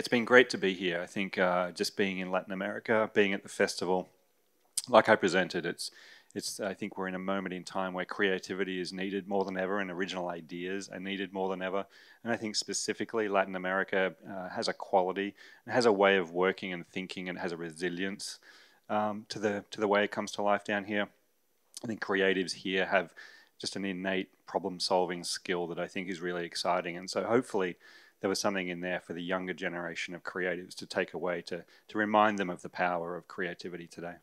it's been great to be here. I think uh, just being in Latin America, being at the festival, like I presented, it's it's. I think we're in a moment in time where creativity is needed more than ever, and original ideas are needed more than ever. And I think specifically Latin America uh, has a quality, has a way of working and thinking, and has a resilience um, to the to the way it comes to life down here. I think creatives here have just an innate problem solving skill that I think is really exciting. And so hopefully there was something in there for the younger generation of creatives to take away to, to remind them of the power of creativity today.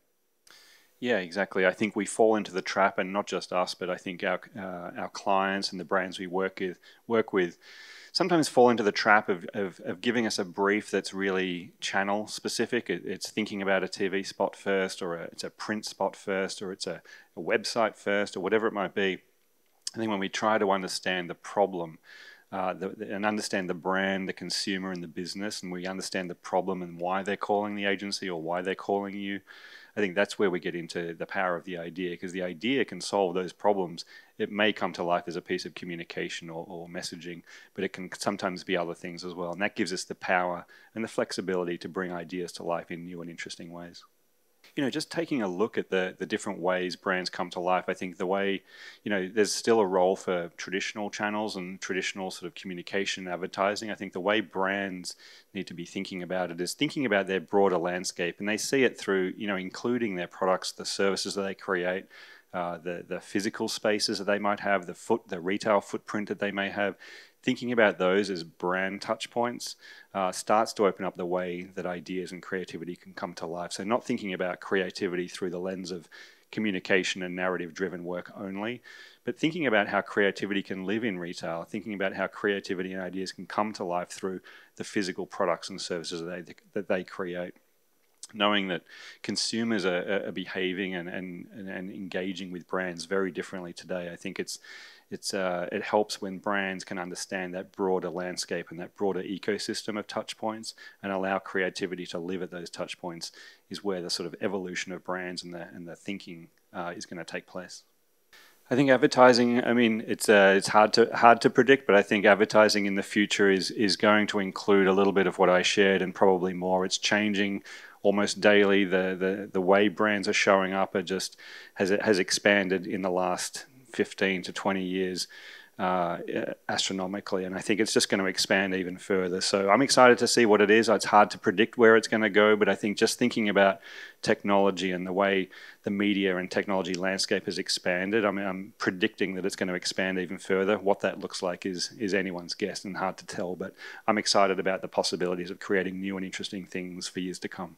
Yeah, exactly. I think we fall into the trap, and not just us, but I think our uh, our clients and the brands we work with work with sometimes fall into the trap of, of, of giving us a brief that's really channel specific. it's thinking about a TV spot first, or a, it's a print spot first, or it's a, a website first, or whatever it might be. I think when we try to understand the problem uh, the, and understand the brand, the consumer, and the business, and we understand the problem and why they're calling the agency or why they're calling you. I think that's where we get into the power of the idea because the idea can solve those problems. It may come to life as a piece of communication or, or, messaging, but it can sometimes be other things as well. And that gives us the power and the flexibility to bring ideas to life in new and interesting ways you know, just taking a look at the the different ways brands come to life, I think the way, you know, there's still a role for traditional channels and traditional sort of communication advertising. I think the way brands need to be thinking about it is thinking about their broader landscape, and they see it through, you know, including their products, the services that they create. Uh, the the physical spaces that they might have, the foot, the retail footprint that they may have, thinking about those as brand touch points uh, starts to open up the way that ideas and creativity can come to life. So, not thinking about creativity through the lens of communication and narrative driven work only, but thinking about how creativity can live in retail, thinking about how creativity and ideas can come to life through the physical products and services that they, that they create knowing that consumers are, are behaving and, and, and engaging with brands very differently today. I think it's, it's, uh, it helps when brands can understand that broader landscape and that broader ecosystem of touch points and allow creativity to live at those touch points is where the sort of evolution of brands and the, and the thinking uh, is going to take place. I think advertising. I mean, it's uh, it's hard to hard to predict, but I think advertising in the future is is going to include a little bit of what I shared and probably more. It's changing almost daily. The the the way brands are showing up are just has has expanded in the last fifteen to twenty years uh, astronomically, and I think it's just going to expand even further. So I'm excited to see what it is. It's hard to predict where it's going to go, but I think just thinking about technology and the way the media and technology landscape has expanded, I mean, I'm predicting that it's going to expand even further. What that looks like is is anyone's guess and hard to tell. But I'm excited about the possibilities of creating new and interesting things for years to come.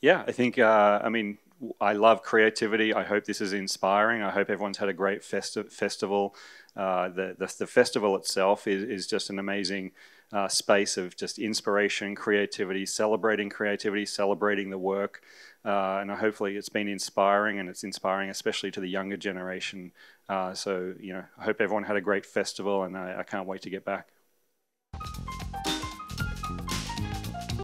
Yeah, I think uh, I mean I love creativity. I hope this is inspiring. I hope everyone's had a great festi festival. Uh, the, the, the, festival itself is, is just an amazing uh, space of just inspiration, creativity, celebrating creativity, celebrating the work. Uh, and hopefully it's been inspiring and it's inspiring especially to the younger generation. Uh, so, you know, I hope everyone had a great festival and I, I can't wait to get back.